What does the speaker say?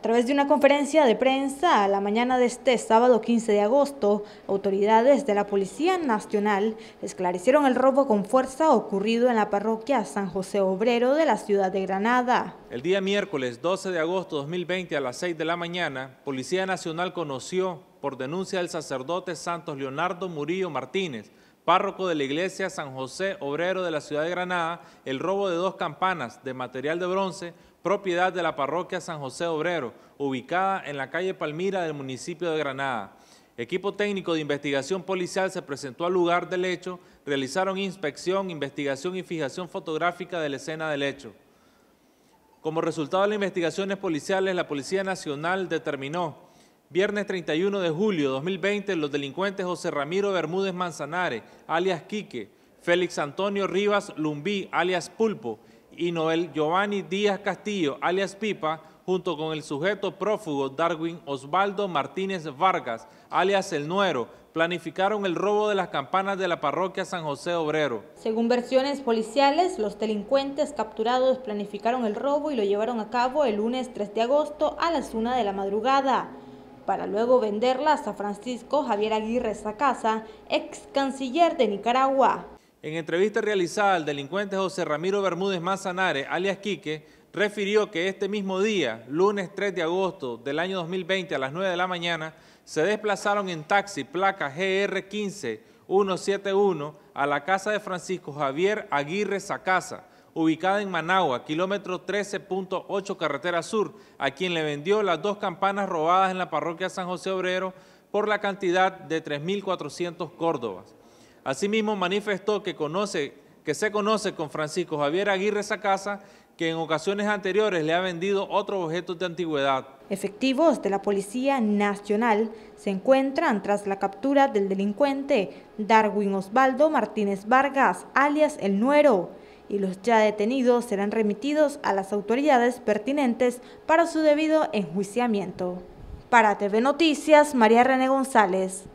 A través de una conferencia de prensa a la mañana de este sábado 15 de agosto, autoridades de la Policía Nacional esclarecieron el robo con fuerza ocurrido en la parroquia San José Obrero de la ciudad de Granada. El día miércoles 12 de agosto 2020 a las 6 de la mañana, Policía Nacional conoció por denuncia del sacerdote Santos Leonardo Murillo Martínez párroco de la iglesia San José Obrero de la ciudad de Granada, el robo de dos campanas de material de bronce, propiedad de la parroquia San José Obrero, ubicada en la calle Palmira del municipio de Granada. Equipo técnico de investigación policial se presentó al lugar del hecho, realizaron inspección, investigación y fijación fotográfica de la escena del hecho. Como resultado de las investigaciones policiales, la Policía Nacional determinó Viernes 31 de julio de 2020, los delincuentes José Ramiro Bermúdez Manzanares, alias Quique, Félix Antonio Rivas Lumbí, alias Pulpo, y Noel Giovanni Díaz Castillo, alias Pipa, junto con el sujeto prófugo Darwin Osvaldo Martínez Vargas, alias El Nuero, planificaron el robo de las campanas de la parroquia San José Obrero. Según versiones policiales, los delincuentes capturados planificaron el robo y lo llevaron a cabo el lunes 3 de agosto a las 1 de la madrugada para luego venderlas a Francisco Javier Aguirre Sacasa, ex canciller de Nicaragua. En entrevista realizada al delincuente José Ramiro Bermúdez Manzanares, alias Quique, refirió que este mismo día, lunes 3 de agosto del año 2020 a las 9 de la mañana, se desplazaron en taxi placa GR15171 a la casa de Francisco Javier Aguirre Sacasa, ubicada en Managua, kilómetro 13.8 Carretera Sur, a quien le vendió las dos campanas robadas en la parroquia San José Obrero por la cantidad de 3.400 córdobas. Asimismo, manifestó que, que se conoce con Francisco Javier Aguirre Sacasa, que en ocasiones anteriores le ha vendido otros objetos de antigüedad. Efectivos de la Policía Nacional se encuentran tras la captura del delincuente Darwin Osvaldo Martínez Vargas, alias El Nuero, y los ya detenidos serán remitidos a las autoridades pertinentes para su debido enjuiciamiento. Para TV Noticias, María René González.